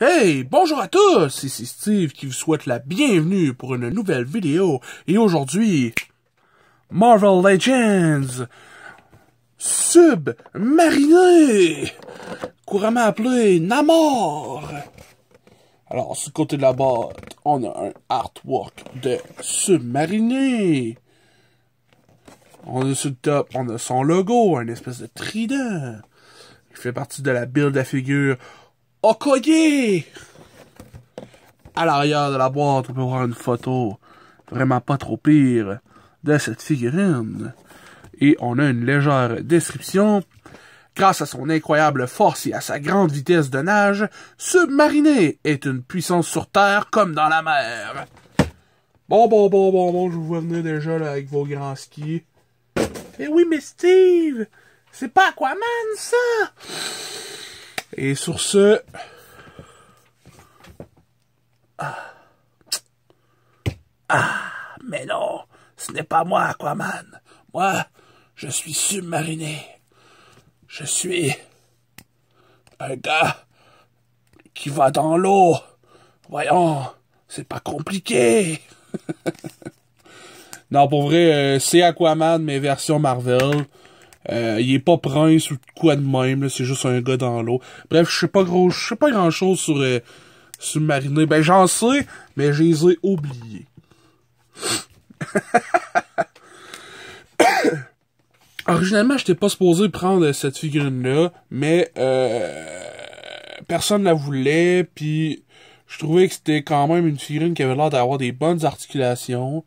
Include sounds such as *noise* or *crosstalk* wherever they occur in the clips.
Hey, bonjour à tous, c'est Steve qui vous souhaite la bienvenue pour une nouvelle vidéo. Et aujourd'hui, Marvel Legends Submariner! couramment appelé Namor. Alors, ce côté de la boîte, on a un artwork de Submariner! On a sur le top, on a son logo, un espèce de trident. Il fait partie de la build à figure au collier! À l'arrière de la boîte, on peut voir une photo vraiment pas trop pire de cette figurine. Et on a une légère description. Grâce à son incroyable force et à sa grande vitesse de nage, ce mariné est une puissance sur Terre comme dans la mer. Bon, bon, bon, bon, bon, je vous vois déjà avec vos grands skis. Eh oui, mais Steve, c'est pas Aquaman, ça! Et sur ce... Ah. ah, mais non, ce n'est pas moi, Aquaman. Moi, je suis submariné. Je suis un gars qui va dans l'eau. Voyons, c'est pas compliqué. *laughs* non, pour vrai, euh, c'est Aquaman, mais version Marvel. Euh, il est pas prince ou quoi de même, c'est juste un gars dans l'eau. Bref, je sais pas gros, je sais pas grand chose sur euh, Mariné. Ben j'en sais, mais je les ai oubliés. *coughs* Originalement, j'étais pas supposé prendre cette figurine-là, mais euh, personne la voulait, puis je trouvais que c'était quand même une figurine qui avait l'air d'avoir des bonnes articulations.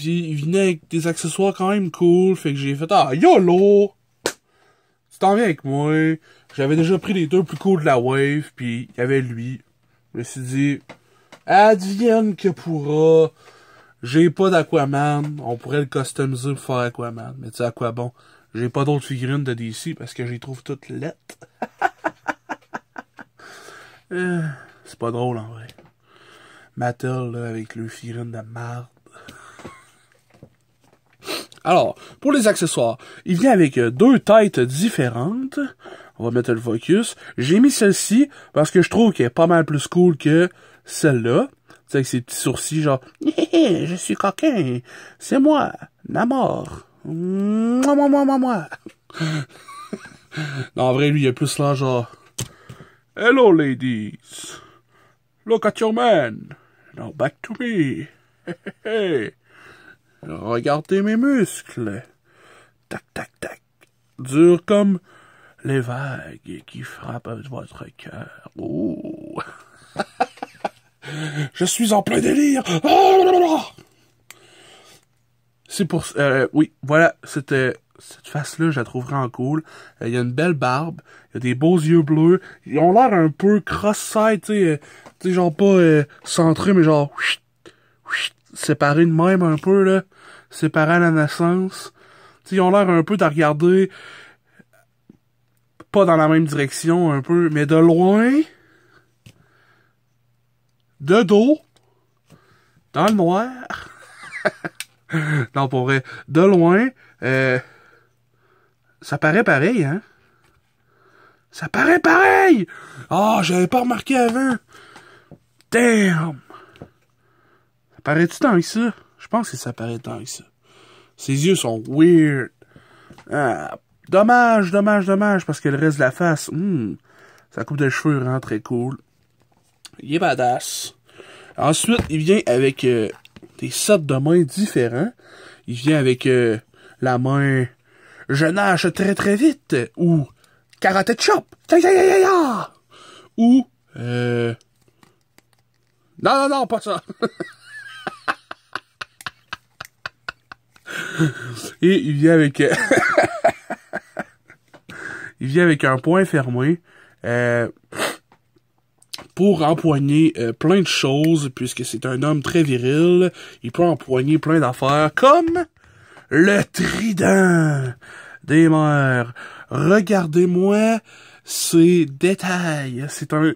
Puis il venait avec des accessoires quand même cool. Fait que j'ai fait Ah YOLO! Tu t'en viens avec moi. J'avais déjà pris les deux plus cool de la wave, puis il y avait lui. Je me suis dit Advienne que pourra. J'ai pas d'Aquaman. On pourrait le customiser pour faire Aquaman. Mais tu sais à quoi bon? J'ai pas d'autres figurines de DC parce que j'y trouve toutes lettres. *laughs* Euh, c'est pas drôle en vrai. Mattel avec le figurine de marde. Alors, pour les accessoires, il vient avec euh, deux têtes différentes. On va mettre le focus. J'ai mis celle-ci parce que je trouve qu'elle est pas mal plus cool que celle-là. Tu sais, avec ses petits sourcils, genre, *laughs* je suis coquin, c'est moi, Namor. Moi, moi, moi, moi, moi. non, en vrai, lui, il a plus là, genre, Hello, ladies. Look at your man. Now back to me. *laughs* hey. Regardez mes muscles. Tac, tac, tac. Dur comme les vagues qui frappent votre cœur. Oh. *laughs* Je suis en plein délire. Oh c'est pour euh, oui, voilà, c'était cette face-là, je la trouve vraiment cool. Euh, il y a une belle barbe, il y a des beaux yeux bleus, ils ont l'air un peu cross-side, euh, tu sais, genre pas euh, centré mais genre séparés de même un peu, là, séparés à la naissance. si ils ont l'air un peu de regarder pas dans la même direction un peu, mais de loin, de dos, dans le noir. *laughs* non, pour vrai, de loin, euh, ça paraît pareil, hein? Ça paraît pareil! Ah, j'avais pas remarqué avant! Damn! Paraît-tu tant que ça? Je pense que ça paraît tant que ça. Ses yeux sont weird. Ah, dommage, dommage, dommage, parce que reste la face, hmm, sa coupe de cheveux rend très cool. Il est badass. Ensuite, il vient avec euh, des sortes de mains différents. Il vient avec euh, la main Je nage très très vite ou Karate Chop ou euh... Non, non, non, pas ça *laughs* *laughs* Et il vient avec... *laughs* il vient avec un point fermé. Euh, pour empoigner euh, plein de choses, puisque c'est un homme très viril, il peut empoigner plein d'affaires, comme le trident des mers. Regardez-moi ces détails. C'est un,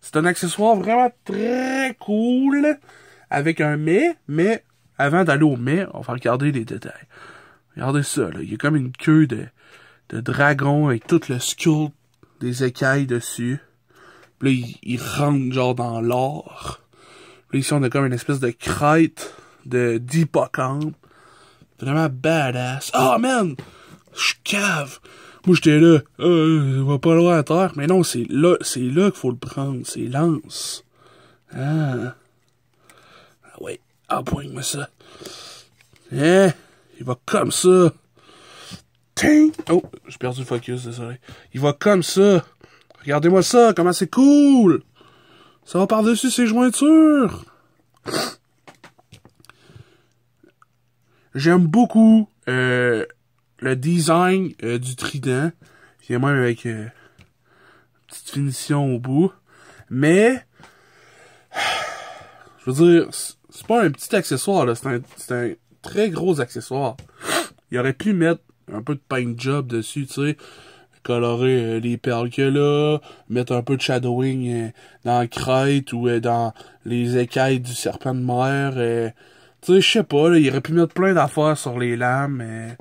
c'est un accessoire vraiment très cool, avec un mais, mais avant d'aller au mets, on va regarder les détails. Regardez ça, là. Il y a comme une queue de, de dragon avec tout le sculpt des écailles dessus. Puis là, il, rentre genre dans l'or. Puis ici, on a comme une espèce de crête de d'hippocampe. Vraiment badass. Oh man! Je cave! Moi, j'étais là. Euh, va pas loin à terre. Mais non, c'est là, c'est là qu'il faut le prendre. C'est lance. Ah poigne moi ça. Hein? Il va comme ça. Ting! Oh, j'ai perdu le focus, désolé. Il va comme ça. Regardez-moi ça, comment c'est cool! Ça va par-dessus ses jointures! J'aime beaucoup euh, le design euh, du trident. Il y même avec une euh, petite finition au bout. Mais, je veux dire, c'est pas un petit accessoire, là. C'est un, c'est un très gros accessoire. Il aurait pu mettre un peu de paint job dessus, tu sais. Colorer euh, les perles que là, mettre un peu de shadowing euh, dans la crête ou euh, dans les écailles du serpent de mer. Tu sais, je sais pas, là, il aurait pu mettre plein d'affaires sur les lames. Mais,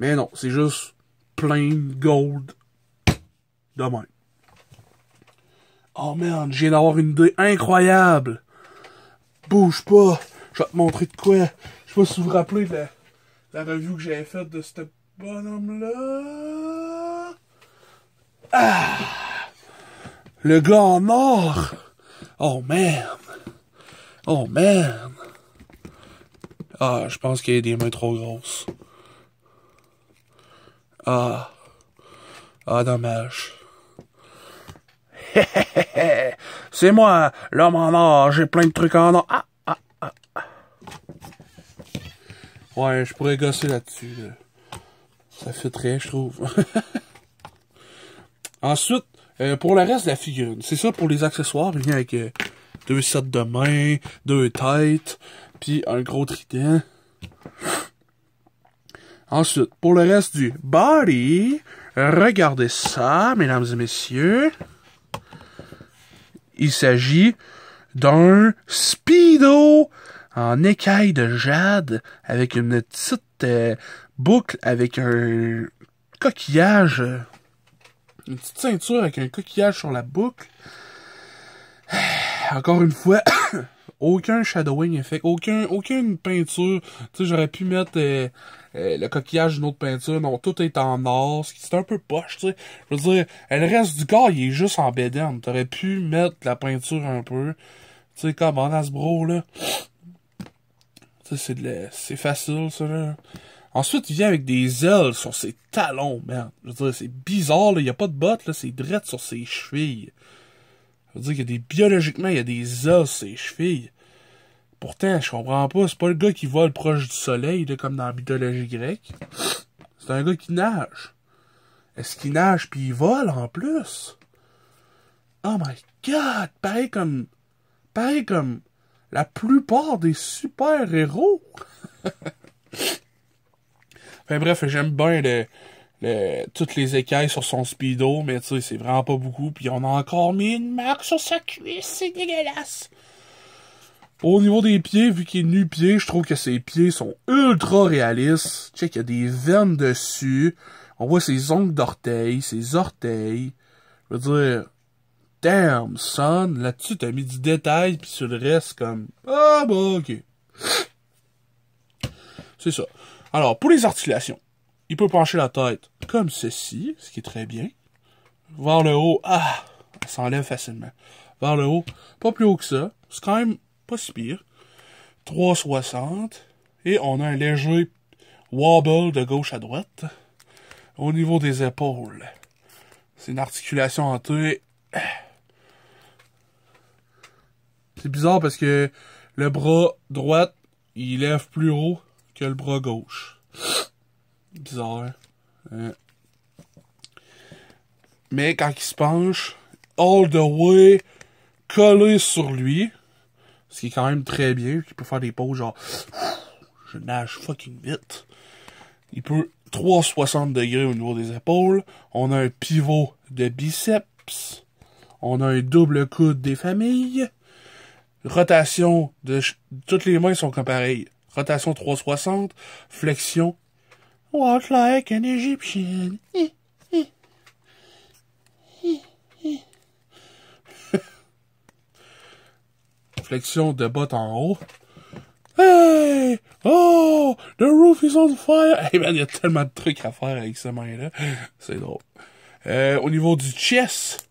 mais non, c'est juste plein gold de Oh man, j'ai d'avoir une idée incroyable! Bouge pas, je vais te montrer de quoi. Je sais pas si vous vous rappelez de la, la review que j'avais faite de ce bonhomme-là. Ah! Le gars en Oh man! Oh man! Ah, je pense qu'il y a des mains trop grosses. Ah. Ah, dommage. *laughs* C'est moi, l'homme en or, j'ai plein de trucs en or. Ah, ah, ah. Ouais, je pourrais gosser là-dessus. Ça fait très, je trouve. *laughs* Ensuite, euh, pour le reste de la figurine, c'est ça pour les accessoires. Il vient avec euh, deux sets de mains, deux têtes, puis un gros trident. Ensuite, pour le reste du body, regardez ça, mesdames et messieurs. Il s'agit d'un speedo en écaille de jade avec une petite euh, boucle avec un coquillage. Une petite ceinture avec un coquillage sur la boucle. *sighs* Encore une fois, *coughs* aucun shadowing effect, aucun, aucune peinture. Tu sais, j'aurais pu mettre euh, euh, le coquillage d'une autre peinture. Non, tout est en or, c'est un peu poche, tu sais. Je veux dire, le reste du corps, il est juste en tu T'aurais pu mettre la peinture un peu. Tu sais, comme en asbro, là. Tu sais, c'est facile, ça, là. Ensuite, il vient avec des ailes sur ses talons, merde, Je veux dire, c'est bizarre, là. Il n'y a pas de bottes, là. C'est drette sur ses chevilles. Je veux dire qu'il biologiquement, il y a des os ses chevilles. Pourtant, je comprends pas. C'est pas le gars qui vole proche du soleil, comme dans la mythologie grecque. C'est un gars qui nage. Est-ce qu'il nage puis il vole en plus? Oh my god! Pareil comme. Pareil comme la plupart des super-héros! *laughs* enfin bref, j'aime bien le, toutes les écailles sur son speedo, mais tu sais, c'est vraiment pas beaucoup. Puis on a encore mis une marque sur sa cuisse, c'est dégueulasse. Au niveau des pieds, vu qu'il est nu-pied, je trouve que ses pieds sont ultra réalistes. Check, il y a des veines dessus. On voit ses ongles d'orteils, ses orteils. Je veux dire, damn, son, là-dessus, t'as mis du détail, puis sur le reste, comme, ah, bah, ok. C'est ça. Alors, pour les articulations. Il peut pencher la tête comme ceci, ce qui est très bien. Vers le haut, ah, s'enlève facilement. Vers le haut, pas plus haut que ça. C'est quand même pas si pire. 360. Et on a un léger wobble de gauche à droite. Au niveau des épaules. C'est une articulation T. C'est bizarre parce que le bras droit, il lève plus haut que le bras gauche. Bizarre. Euh. Mais quand il se penche, all the way, collé sur lui, ce qui est quand même très bien, il peut faire des pauses genre, je nage fucking vite. Il peut 360 degrés au niveau des épaules. On a un pivot de biceps. On a un double coude des familles. Rotation de... Toutes les mains sont comme pareilles. Rotation 360. Flexion Walk like an Egyptian. *laughs* Flexion de botte en haut. Hey! Oh! The roof is on fire! eh ben il y a tellement de trucs à faire avec ces mains-là. C'est drôle. Euh, au niveau du chest,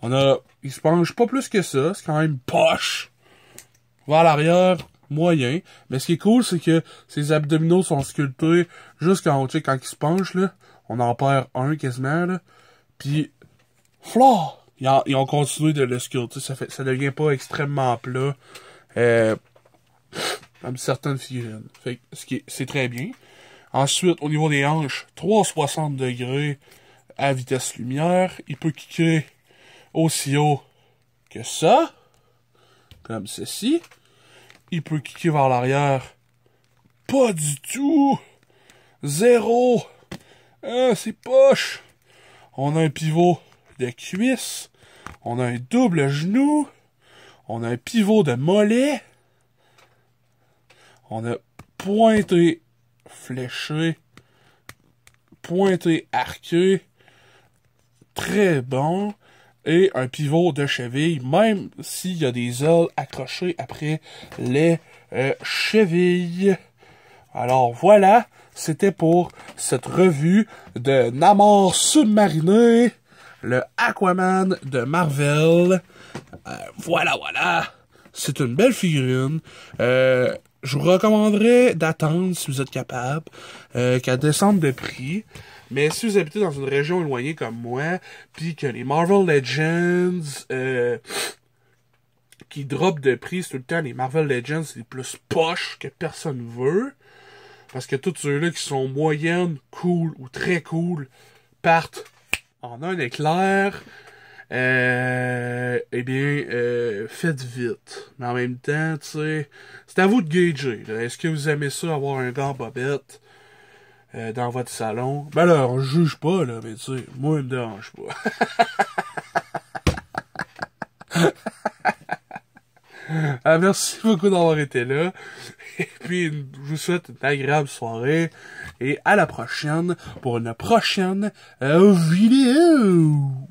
on a. Il se penche pas plus que ça. C'est quand même poche. à l'arrière moyen. Mais ce qui est cool, c'est que ses abdominaux sont sculptés jusqu'en haut. quand il se penche, là, on en perd un quasiment. Là. Puis, y Ils, ont continué de le sculpter. Ça, fait, ça devient pas extrêmement plat. Euh, comme certaines figurines. ce qui c'est très bien. Ensuite, au niveau des hanches, 360 degrés à vitesse lumière. Il peut kicker aussi haut que ça. Comme ceci. Il peut kicker vers l'arrière. Pas du tout. Zéro. Hein, c'est poche. On a un pivot de cuisse. On a un double genou. On a un pivot de mollet. On a pointé, fléché, pointé, arqué. Très bon et un pivot de cheville, même s'il y a des ailes accrochées après les euh, chevilles. Alors voilà, c'était pour cette revue de Namor submariné, le Aquaman de Marvel. Euh, voilà, voilà. C'est une belle figurine. Euh, je vous recommanderais d'attendre si vous êtes capable, qu'elle descende de prix. Mais si vous habitez dans une région éloignée comme moi, puis que les Marvel Legends euh, qui drop de prix, tout le temps les Marvel Legends, c'est les plus poches que personne veut. Parce que tous ceux-là qui sont moyennes, cool ou très cool partent en un éclair. Euh, eh bien, euh, faites vite. Mais en même temps, tu sais, c'est à vous de gager. Est-ce que vous aimez ça, avoir un grand bobette? Euh, dans votre salon. Ben alors, on juge pas, là, mais tu sais, moi, il me dérange pas. *laughs* ah, merci beaucoup d'avoir été là. Et puis, je vous souhaite une agréable soirée. Et à la prochaine pour une prochaine euh, vidéo.